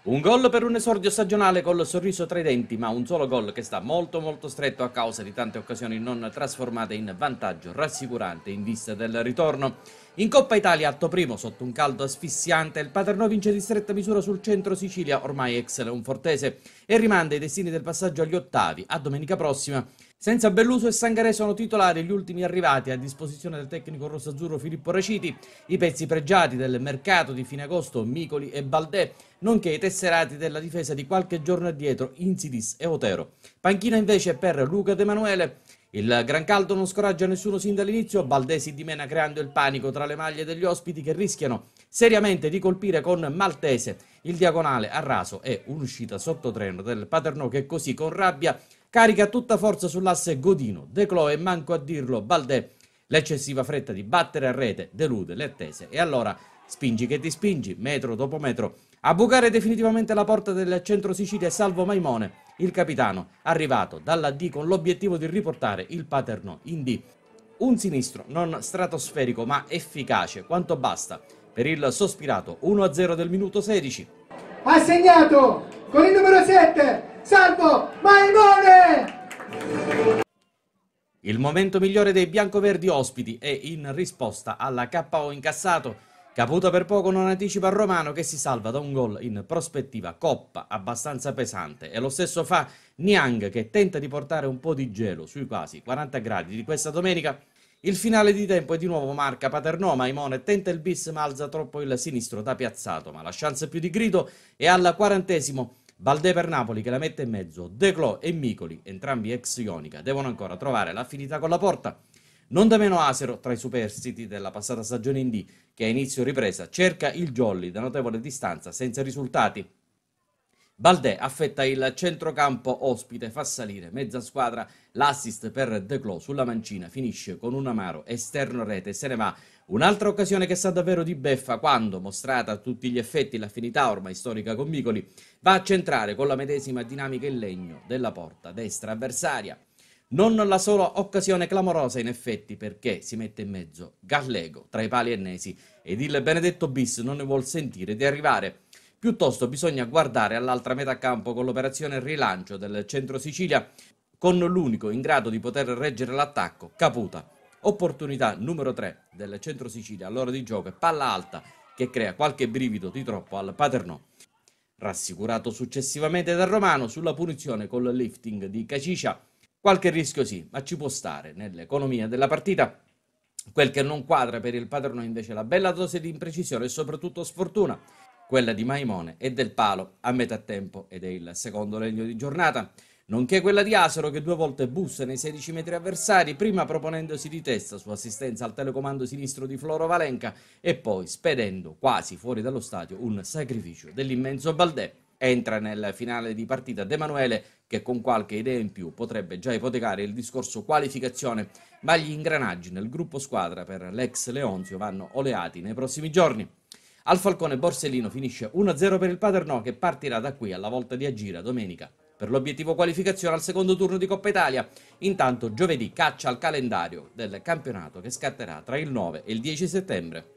Un gol per un esordio stagionale col sorriso tra i denti, ma un solo gol che sta molto molto stretto a causa di tante occasioni non trasformate in vantaggio rassicurante in vista del ritorno. In Coppa Italia, atto primo, sotto un caldo asfissiante, il Paternò vince di stretta misura sul centro Sicilia, ormai ex Leonfortese, e rimanda i destini del passaggio agli ottavi, a domenica prossima, senza Belluso e Sangaré sono titolari gli ultimi arrivati a disposizione del tecnico rossazzurro Filippo Reciti, i pezzi pregiati del mercato di fine agosto Micoli e Baldè, nonché i tesserati della difesa di qualche giorno addietro Insidis e Otero. Panchina invece per Luca De Manuele, il gran caldo non scoraggia nessuno sin dall'inizio, Baldè si dimena creando il panico tra le maglie degli ospiti che rischiano seriamente di colpire con Maltese. Il diagonale a raso è un'uscita sotto treno del Paternò che così con rabbia carica tutta forza sull'asse Godino, De Clo e manco a dirlo Baldè. L'eccessiva fretta di battere a rete delude le attese e allora spingi che ti spingi, metro dopo metro, a bucare definitivamente la porta del centro Sicilia Salvo Maimone, il capitano, arrivato dalla D con l'obiettivo di riportare il Paterno in D. Un sinistro non stratosferico ma efficace quanto basta per il sospirato 1-0 del minuto 16. Ha segnato con il numero 7 Salvo Maimone! Il momento migliore dei biancoverdi ospiti è in risposta alla KO incassato. Caputo per poco non anticipa Romano che si salva da un gol in prospettiva coppa abbastanza pesante e lo stesso fa Niang che tenta di portare un po' di gelo sui quasi 40 gradi di questa domenica il finale di tempo è di nuovo marca Paternò, Maimone tenta il bis ma alza troppo il sinistro da piazzato, ma la chance più di grido è al quarantesimo Valdè per Napoli che la mette in mezzo, De Clò e Micoli, entrambi ex Ionica, devono ancora trovare l'affinità con la porta. Non da meno Asero, tra i superstiti della passata stagione in D, che a inizio ripresa cerca il jolly da notevole distanza senza risultati. Baldè affetta il centrocampo ospite, fa salire mezza squadra, l'assist per De Clos sulla mancina, finisce con un amaro esterno rete, se ne va. Un'altra occasione che sa davvero di beffa quando, mostrata a tutti gli effetti l'affinità ormai storica con Micoli, va a centrare con la medesima dinamica il legno della porta destra avversaria. Non la sola occasione clamorosa in effetti perché si mette in mezzo Gallego tra i pali ennesi ed il benedetto Bis non ne vuol sentire di arrivare. Piuttosto bisogna guardare all'altra metà campo con l'operazione rilancio del centro Sicilia con l'unico in grado di poter reggere l'attacco, Caputa. Opportunità numero 3 del centro Sicilia all'ora di gioco palla alta che crea qualche brivido di troppo al Paternò. Rassicurato successivamente dal Romano sulla punizione col lifting di Caciscia, qualche rischio sì, ma ci può stare nell'economia della partita. Quel che non quadra per il Paternò invece è la bella dose di imprecisione e soprattutto sfortuna quella di Maimone e del Palo a metà tempo ed è il secondo legno di giornata, nonché quella di Asero che due volte bussa nei 16 metri avversari, prima proponendosi di testa su assistenza al telecomando sinistro di Floro Valenca e poi spedendo quasi fuori dallo stadio un sacrificio dell'immenso Baldè. Entra nel finale di partita De Manuele che con qualche idea in più potrebbe già ipotecare il discorso qualificazione, ma gli ingranaggi nel gruppo squadra per l'ex Leonzio vanno oleati nei prossimi giorni. Al Falcone Borsellino finisce 1-0 per il Paternò che partirà da qui alla volta di Agira domenica per l'obiettivo qualificazione al secondo turno di Coppa Italia. Intanto giovedì caccia al calendario del campionato che scatterà tra il 9 e il 10 settembre.